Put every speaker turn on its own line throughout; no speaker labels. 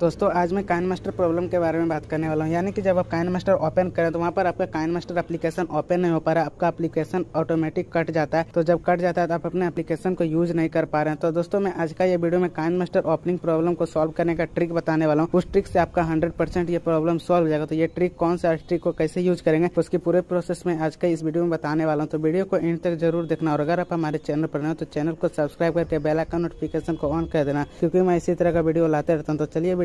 दोस्तों आज मैं काइन मास्टर प्रॉब्लम के बारे में बात करने वाला हूँ यानी कि जब आप काइन मास्टर ओपन करें तो वहाँ पर आपका काइन मास्टर अपलीकेशन ओपन नहीं हो पा रहा है आपका एप्लीकेशन ऑटोमेटिक कट जाता है तो जब कट जाता है तो आप अपने एप्लीकेशन को यूज नहीं कर पा रहे हैं तो दोस्तों मैं आज का ये वीडियो में काइन मास्टर ओपनिंग प्रॉब्लम को सॉल्व करने का ट्रिक बताने वाला हूँ उस ट्रिक से आपका हंड्रेड ये प्रॉब्लम सॉल्व हो जाएगा तो ये ट्रिक कौन सा ट्रिक को कैसे यूज करेंगे उसकी पूरे प्रोसेस में आज का इस वीडियो में बताने वाला हूँ तो वीडियो को एंड तक जरूर देखना और अगर आप हमारे चैनल पर रहें तो चैनल को सब्सक्राइब करके बेलाइकन नोटिफिकेशन को ऑन कर देना क्योंकि मैं इसी तरह का वीडियो लाते रहता हूँ तो चलिए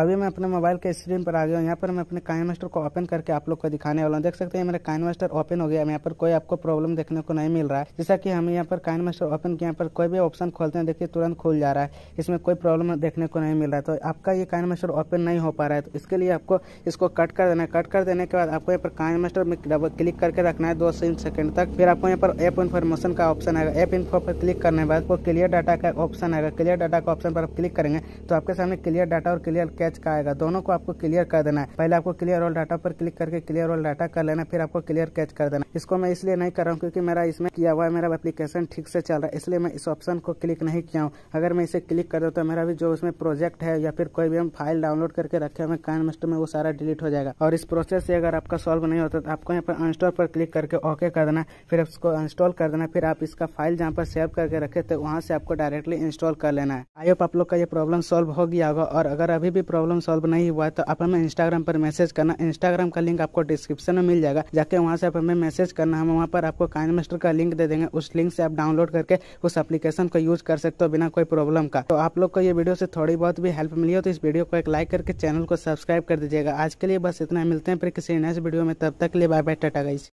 अभी मैं अपने मोबाइल के स्क्रीन पर आ गया हूँ यहाँ पर मैं अपने काइन मास्टर को ओपन करके आप लोग को दिखाने वाला हूँ देख सकते हैं मेरा काइन मास्टर ओपन हो गया यहाँ पर कोई आपको प्रॉब्लम देखने को नहीं मिल रहा है जैसा कि हम यहाँ पर काइन मास्टर ओपन किया पर कोई भी ऑप्शन खोलते हैं देखिए तुरंत खुल जा रहा है इसमें कोई प्रॉब्लम देखने को नहीं मिल रहा है तो आपका ये काइन मास्टर ओपन नहीं हो पा रहा है तो इसके लिए आपको इसको कट कर देना है कट कर देने के बाद आपको यहाँ पर काइन मास्टर में डबल क्लिक करके रखना है दो तीन सेकंड तक फिर आपको यहाँ पर एप इन्फॉर्मेशन का ऑप्शन आएगा एप इन्फो पर क्लिक करने के बाद क्लियर डाटा का ऑप्शन आएगा क्लियर डाटा का ऑप्शन पर आप क्लिक करेंगे तो आपके सामने क्लियर डाटा और क्लियर मैच का आएगा दोनों को आपको क्लियर कर देना है पहले आपको क्लियर ऑल डाटा पर क्लिक करके क्लियर ऑल डाटा कर लेना फिर आपको क्लियर कैच कर देना इसको मैं इसलिए नहीं कर रहा हूँ क्योंकि मेरा इसमें किया हुआ है मेरा एप्लीकेशन ठीक से चल रहा है इसलिए मैं इस ऑप्शन को क्लिक नहीं किया हूँ अगर मैं इसे क्लिक कर दूँ तो मेरा भी जो उसमें प्रोजेक्ट है या फिर कोई भी हम फाइल डाउनलोड करके रखे हुए कान मस्ट में वो सारा डिलीट हो जाएगा और इस प्रोसेस से अगर आपका सॉल्व नहीं होता तो आपको यहाँ पर अनस्टॉल पर क्लिक करके ओके कर देना फिर उसको इंस्टॉल कर देना फिर आप इसका फाइल जहाँ पर सेव करके रखे थे वहाँ से आपको डायरेक्टली इंस्टॉल कर लेना है आई होप आप लोग का ये प्रॉब्लम सॉल्व हो गया होगा और अगर अभी भी प्रॉब्लम प्रॉब्लम सॉल्व नहीं हुआ है तो आप हमें इंस्टाग्राम पर मैसेज करना इंस्टाग्राम का लिंक आपको डिस्क्रिप्शन में मिल जाएगा जाके वहाँ से आप हमें मैसेज करना हम वहाँ पर आपको काइन मास्टर का लिंक दे देंगे उस लिंक से आप डाउनलोड करके उस एप्लीकेशन को यूज कर सकते हो बिना कोई प्रॉब्लम का तो आप लोग को ये वीडियो से थोड़ी बहुत भी हेल्प मिली हो तो इस वीडियो को एक लाइक करके चैनल को सब्सक्राइब कर दीजिएगा आज के लिए बस इतना मिलते हैं फिर किसी नेक्स्ट वीडियो में तब तक लिए बाय बाय टाटा गाइस